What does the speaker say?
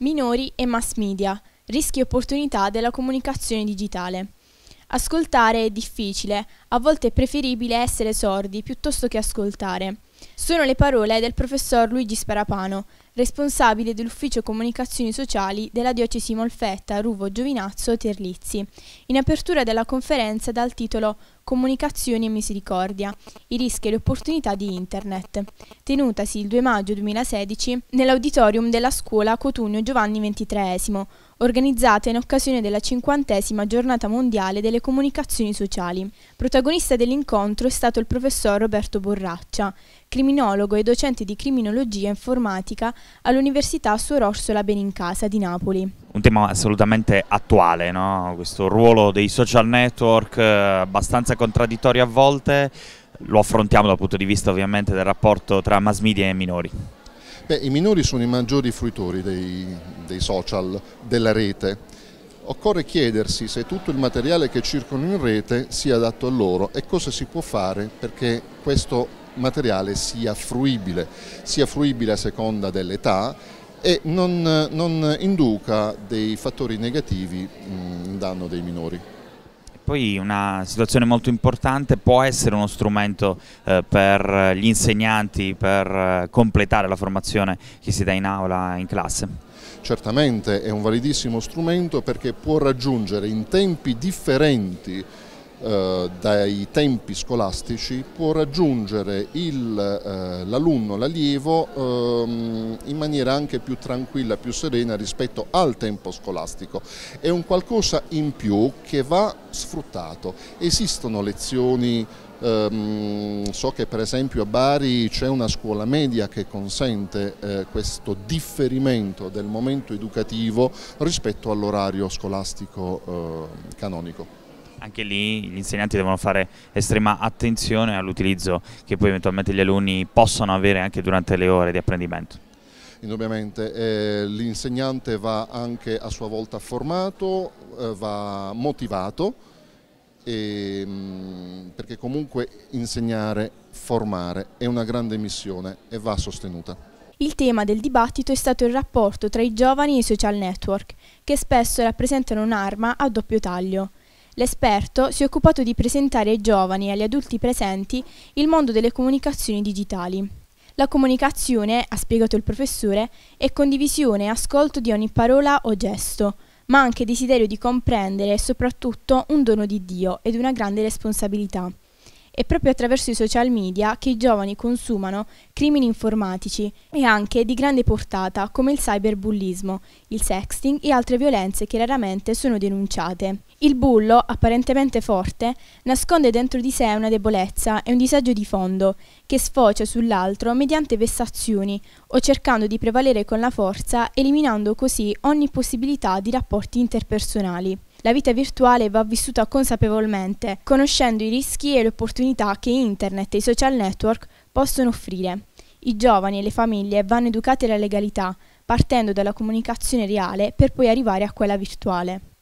Minori e mass media, rischi e opportunità della comunicazione digitale. Ascoltare è difficile, a volte è preferibile essere sordi piuttosto che ascoltare. Sono le parole del professor Luigi Sparapano, responsabile dell'ufficio comunicazioni sociali della diocesi Molfetta, Ruvo, Giovinazzo, Terlizzi, in apertura della conferenza dal titolo Comunicazioni e Misericordia, i rischi e le opportunità di Internet, tenutasi il 2 maggio 2016 nell'auditorium della scuola Cotugno Giovanni XXIII, organizzata in occasione della cinquantesima giornata mondiale delle comunicazioni sociali. Protagonista dell'incontro è stato il professor Roberto Borraccia, criminologo e docente di criminologia informatica all'Università Suor Orsola Benincasa di Napoli un tema assolutamente attuale, no? questo ruolo dei social network eh, abbastanza contraddittorio a volte, lo affrontiamo dal punto di vista ovviamente del rapporto tra mass media e minori. Beh, I minori sono i maggiori fruitori dei, dei social, della rete. Occorre chiedersi se tutto il materiale che circola in rete sia adatto a loro e cosa si può fare perché questo materiale sia fruibile, sia fruibile a seconda dell'età, e non, non induca dei fattori negativi mm, in danno dei minori poi una situazione molto importante può essere uno strumento eh, per gli insegnanti per eh, completare la formazione che si dà in aula in classe. Certamente è un validissimo strumento perché può raggiungere in tempi differenti eh, dai tempi scolastici può raggiungere eh, l'alunno, eh, l'allievo ehm, in maniera anche più tranquilla, più serena rispetto al tempo scolastico. È un qualcosa in più che va sfruttato. Esistono lezioni Um, so che per esempio a Bari c'è una scuola media che consente eh, questo differimento del momento educativo rispetto all'orario scolastico eh, canonico. Anche lì gli insegnanti devono fare estrema attenzione all'utilizzo che poi eventualmente gli alunni possono avere anche durante le ore di apprendimento. Indubbiamente eh, l'insegnante va anche a sua volta formato, eh, va motivato, e, mm, perché comunque insegnare, formare è una grande missione e va sostenuta. Il tema del dibattito è stato il rapporto tra i giovani e i social network, che spesso rappresentano un'arma a doppio taglio. L'esperto si è occupato di presentare ai giovani e agli adulti presenti il mondo delle comunicazioni digitali. La comunicazione, ha spiegato il professore, è condivisione e ascolto di ogni parola o gesto, ma anche desiderio di comprendere e soprattutto un dono di Dio ed una grande responsabilità. È proprio attraverso i social media che i giovani consumano crimini informatici e anche di grande portata come il cyberbullismo, il sexting e altre violenze che raramente sono denunciate. Il bullo, apparentemente forte, nasconde dentro di sé una debolezza e un disagio di fondo che sfocia sull'altro mediante vessazioni o cercando di prevalere con la forza, eliminando così ogni possibilità di rapporti interpersonali. La vita virtuale va vissuta consapevolmente, conoscendo i rischi e le opportunità che internet e i social network possono offrire. I giovani e le famiglie vanno educati alla legalità, partendo dalla comunicazione reale per poi arrivare a quella virtuale.